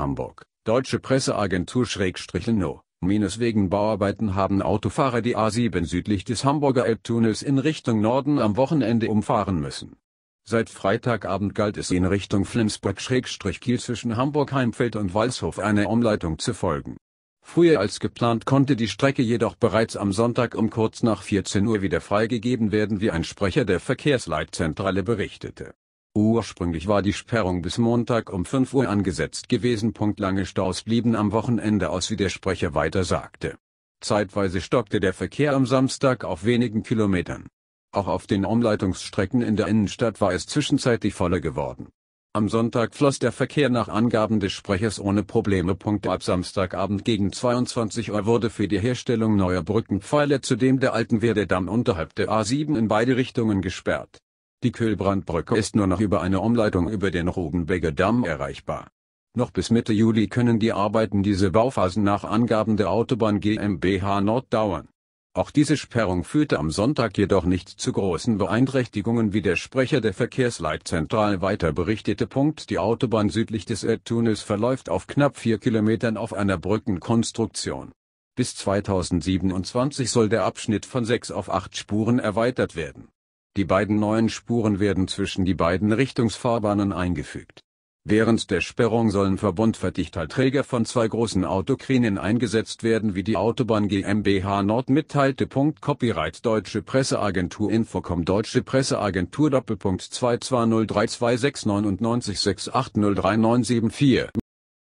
Hamburg, Deutsche Presseagentur Schrägstrich-No. Minus wegen Bauarbeiten haben Autofahrer die A7 südlich des Hamburger Elbtunnels in Richtung Norden am Wochenende umfahren müssen. Seit Freitagabend galt es in Richtung Flensburg-Kiel zwischen Hamburg-Heimfeld und Walshof einer Umleitung zu folgen. Früher als geplant konnte die Strecke jedoch bereits am Sonntag um kurz nach 14 Uhr wieder freigegeben werden, wie ein Sprecher der Verkehrsleitzentrale berichtete. Ursprünglich war die Sperrung bis Montag um 5 Uhr angesetzt gewesen. Lange Staus blieben am Wochenende aus, wie der Sprecher weiter sagte. Zeitweise stockte der Verkehr am Samstag auf wenigen Kilometern. Auch auf den Umleitungsstrecken in der Innenstadt war es zwischenzeitlich voller geworden. Am Sonntag floss der Verkehr nach Angaben des Sprechers ohne Probleme. Ab Samstagabend gegen 22 Uhr wurde für die Herstellung neuer Brückenpfeiler zudem der Altenwerder Damm unterhalb der A7 in beide Richtungen gesperrt die Kühlbrandbrücke ist nur noch über eine Umleitung über den Rugenbeger Damm erreichbar. Noch bis Mitte Juli können die Arbeiten diese Bauphasen nach Angaben der Autobahn GmbH Nord dauern. Auch diese Sperrung führte am Sonntag jedoch nicht zu großen Beeinträchtigungen, wie der Sprecher der Verkehrsleitzentral weiter berichtete. Die Autobahn südlich des Erdtunnels verläuft auf knapp vier Kilometern auf einer Brückenkonstruktion. Bis 2027 soll der Abschnitt von sechs auf acht Spuren erweitert werden die beiden neuen Spuren werden zwischen die beiden Richtungsfahrbahnen eingefügt. Während der Sperrung sollen Verbundverdichterträger von zwei großen Autokrinen eingesetzt werden, wie die Autobahn GmbH Nord mitteilte. Copyright Deutsche Presseagentur Infocom Deutsche Presseagentur Doppelpunkt 220326996680397